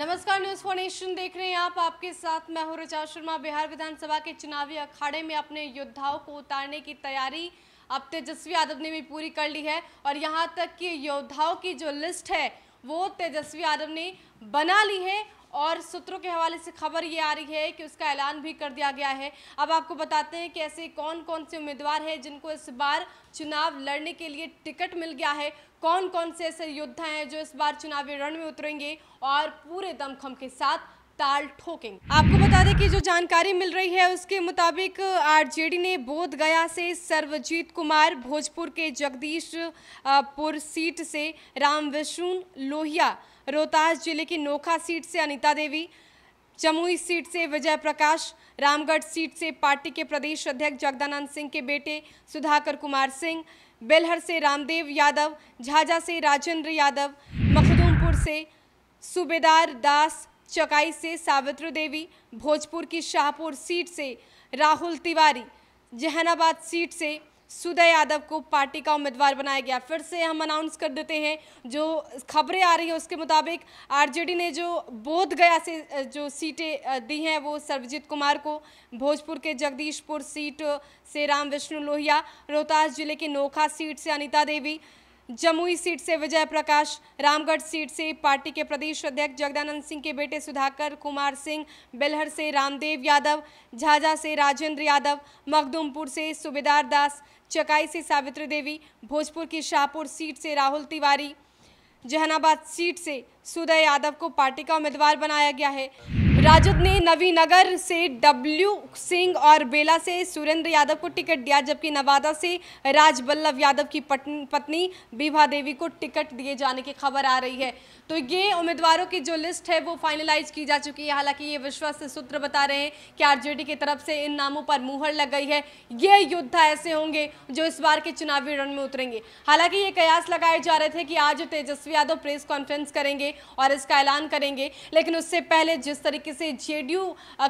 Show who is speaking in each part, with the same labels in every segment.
Speaker 1: नमस्कार news phonation देख रहे हैं आप आपके साथ मैं हूं रुचा शर्मा बिहार विधानसभा के चुनावी अखाड़े में अपने योद्धाओं को उतारने की तैयारी अब तेजस्वी यादव ने भी पूरी कर ली है और यहाँ तक कि योद्धाओं की जो लिस्ट है वो तेजस्वी यादव ने बना ली है और सूत्रों के हवाले से खबर ये आ रही है कि उसका ऐलान भी कर दिया गया है अब आपको बताते हैं कि ऐसे कौन कौन से उम्मीदवार हैं जिनको इस बार चुनाव लड़ने के लिए टिकट मिल गया है कौन कौन से ऐसे योद्धा हैं जो इस बार चुनावी रण में उतरेंगे और पूरे दमखम के साथ ताल ठोकेंगे आपको बता दें कि जो जानकारी मिल रही है उसके मुताबिक आरजेडी ने बोध गया से सर्वजीत कुमार भोजपुर के जगदीशपुर सीट से राम विष्णु लोहिया रोहतास जिले की नोखा सीट से अनिता देवी जमुई सीट से विजय प्रकाश रामगढ़ सीट से पार्टी के प्रदेश अध्यक्ष जगदानंद सिंह के बेटे सुधाकर कुमार सिंह बेलहर से रामदेव यादव झाझा से राजेंद्र यादव मखदूमपुर से सूबेदार दास चकाई से सावित्री देवी भोजपुर की शाहपुर सीट से राहुल तिवारी जहानाबाद सीट से सुदय यादव को पार्टी का उम्मीदवार बनाया गया फिर से हम अनाउंस कर देते हैं जो खबरें आ रही हैं उसके मुताबिक आरजेडी ने जो बोध गया से जो सीटें दी हैं वो सर्वजीत कुमार को भोजपुर के जगदीशपुर सीट से राम विष्णु लोहिया रोहतास जिले के नोखा सीट से अनिता देवी जमुई सीट से विजय प्रकाश रामगढ़ सीट से पार्टी के प्रदेश अध्यक्ष जगदानंद सिंह के बेटे सुधाकर कुमार सिंह बेलहर से रामदेव यादव झाझा से राजेंद्र यादव मखदुमपुर से सुबेदार दास चकाई से सावित्री देवी भोजपुर की शाहपुर सीट से राहुल तिवारी जहानाबाद सीट से सुदय यादव को पार्टी का उम्मीदवार बनाया गया है राजद ने नवीनगर से डब्ल्यू सिंह और बेला से सुरेंद्र यादव को टिकट दिया जबकि नवादा से राजबल्लभ यादव की पत्नी विभा देवी को टिकट दिए जाने की खबर आ रही है तो ये उम्मीदवारों की जो लिस्ट है वो फाइनलाइज की जा चुकी है हालांकि ये विश्वस्त सूत्र बता रहे हैं कि आरजेडी की तरफ से इन नामों पर मुहर लग गई है ये योद्धा ऐसे होंगे जो इस बार के चुनावी रण में उतरेंगे हालांकि ये कयास लगाए जा रहे थे कि आज तेजस्वी यादव प्रेस कॉन्फ्रेंस करेंगे और इसका ऐलान करेंगे लेकिन उससे पहले जिस तरीके तरीके से जेडीयू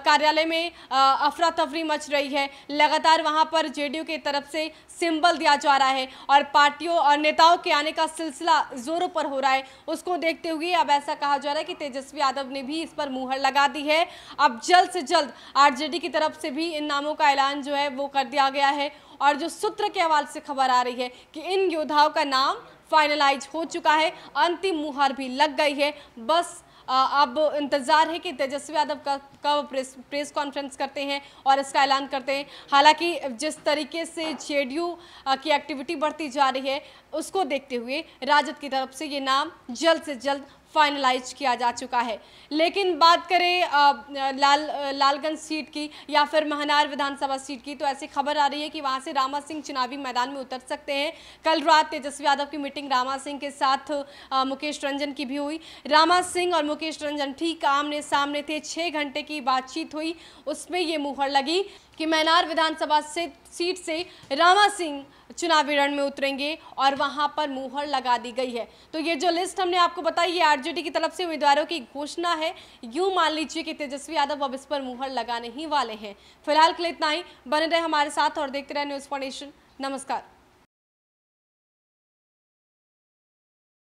Speaker 1: कार्यालय में अफरा तफरी मच रही है लगातार वहां पर जेडीयू के तरफ से सिंबल दिया जा रहा है और पार्टियों और नेताओं के आने का सिलसिला जोरों पर हो रहा है उसको देखते हुए अब ऐसा कहा जा रहा है कि तेजस्वी यादव ने भी इस पर मुहर लगा दी है अब जल्द से जल्द आरजेडी की तरफ से भी इन नामों का ऐलान जो है वो कर दिया गया है और जो सूत्र के हवाले से खबर आ रही है कि इन योद्धाओं का नाम फाइनलाइज हो चुका है अंतिम मुहर भी लग गई है बस अब इंतज़ार है कि तेजस्वी यादव का कब प्रेस प्रेस कॉन्फ्रेंस करते हैं और इसका ऐलान करते हैं हालांकि जिस तरीके से जेडीयू की एक्टिविटी बढ़ती जा रही है उसको देखते हुए राजद की तरफ से ये नाम जल्द से जल्द फाइनलाइज किया जा चुका है लेकिन बात करें लाल लालगंज सीट की या फिर महनार विधानसभा सीट की तो ऐसी खबर आ रही है कि वहाँ से रामा सिंह चुनावी मैदान में उतर सकते हैं कल रात तेजस्वी यादव की मीटिंग रामा सिंह के साथ आ, मुकेश रंजन की भी हुई रामा सिंह और मुकेश रंजन ठीक आमने सामने थे छः घंटे की बातचीत हुई उसमें ये मुहर लगी कि मैनार विधानसभा से सीट से रामा सिंह चुनावी रण में उतरेंगे और वहां पर मुहर लगा दी गई है तो ये जो लिस्ट हमने आपको बताई ये आरजेडी की तरफ से उम्मीदवारों की घोषणा है यूं मान लीजिए कि तेजस्वी यादव अब इस पर मुहर लगाने ही वाले हैं फिलहाल के लिए इतना ही बने रहे हमारे साथ और देखते रहे न्यूज़ फाउंडेशन नमस्कार